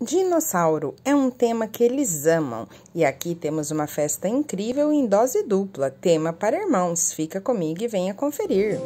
Dinossauro é um tema que eles amam e aqui temos uma festa incrível em dose dupla, tema para irmãos. Fica comigo e venha conferir.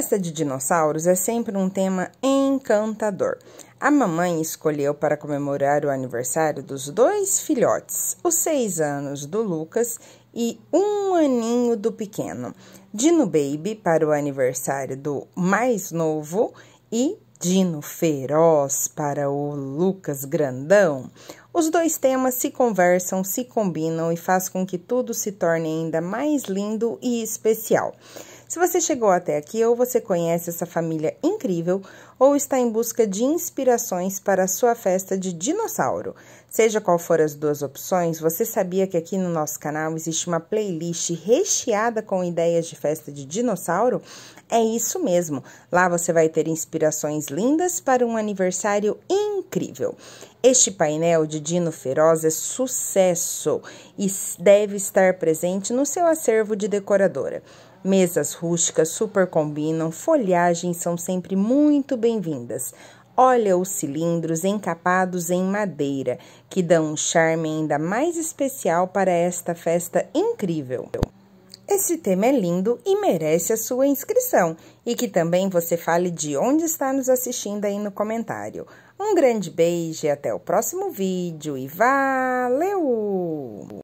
festa de dinossauros é sempre um tema encantador. A mamãe escolheu para comemorar o aniversário dos dois filhotes, os seis anos do Lucas e um aninho do pequeno. Dino Baby para o aniversário do mais novo e Dino Feroz para o Lucas Grandão. Os dois temas se conversam, se combinam e faz com que tudo se torne ainda mais lindo e especial. Se você chegou até aqui ou você conhece essa família incrível ou está em busca de inspirações para a sua festa de dinossauro, seja qual for as duas opções, você sabia que aqui no nosso canal existe uma playlist recheada com ideias de festa de dinossauro? É isso mesmo. Lá você vai ter inspirações lindas para um aniversário incrível incrível. Este painel de Dino Feroz é sucesso e deve estar presente no seu acervo de decoradora. Mesas rústicas super combinam, folhagens são sempre muito bem-vindas. Olha os cilindros encapados em madeira, que dão um charme ainda mais especial para esta festa incrível. Esse tema é lindo e merece a sua inscrição e que também você fale de onde está nos assistindo aí no comentário. Um grande beijo e até o próximo vídeo e valeu!